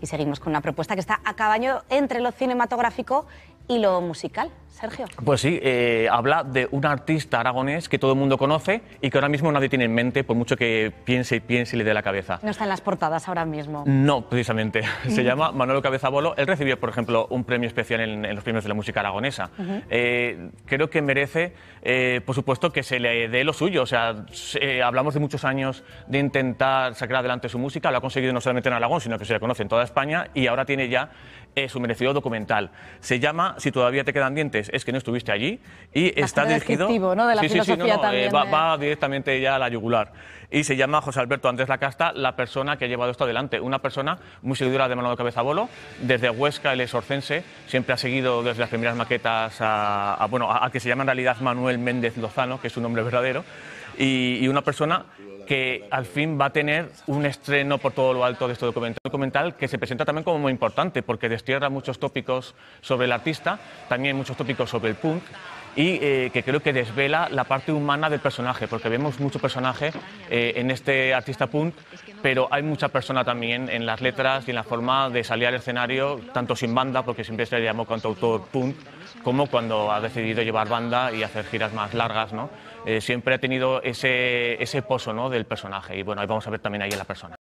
y seguimos con una propuesta que está a caballo entre lo cinematográfico y lo musical. Sergio. Pues sí, eh, habla de un artista aragonés que todo el mundo conoce y que ahora mismo nadie tiene en mente, por mucho que piense y piense y le dé la cabeza. No está en las portadas ahora mismo. No, precisamente. Se mm. llama Manolo Cabezabolo. Él recibió, por ejemplo, un premio especial en, los premios de la música aragonesa. Eh, creo que merece, eh, por supuesto, que se le dé lo suyo. O sea, hablamos de muchos años de intentar sacar adelante su música. Lo ha conseguido no solamente en Aragón, sino que se le conoce en toda España y ahora tiene ya es eh, su merecido documental. Se llama Si todavía te quedan dientes, es que no estuviste allí. Y está dirigido. va, directamente ya a la yugular. Y se llama José Alberto Andrés Lacasta, la persona que ha llevado esto adelante. Una persona muy seguidora de de Cabeza Bolo, desde Huesca, el exorcense, siempre ha seguido desde las primeras maquetas a, bueno, a, que se llama en realidad Manuel Méndez Lozano, que es su nombre verdadero y, una persona que al fin va a tener un estreno por todo lo alto de este documental, documental que se presenta también como muy importante porque destierra muchos tópicos sobre el artista, también muchos tópicos sobre el punk y eh, que creo que desvela la parte humana del personaje, porque vemos mucho personaje eh, en este artista punk, pero hay mucha persona también en las letras y en la forma de salir al escenario, tanto sin banda, porque siempre se le llamó autor punk, como cuando ha decidido llevar banda y hacer giras más largas, eh, siempre ha tenido ese, ese pozo ¿no? del personaje y bueno, ahí vamos a ver también ahí a la persona.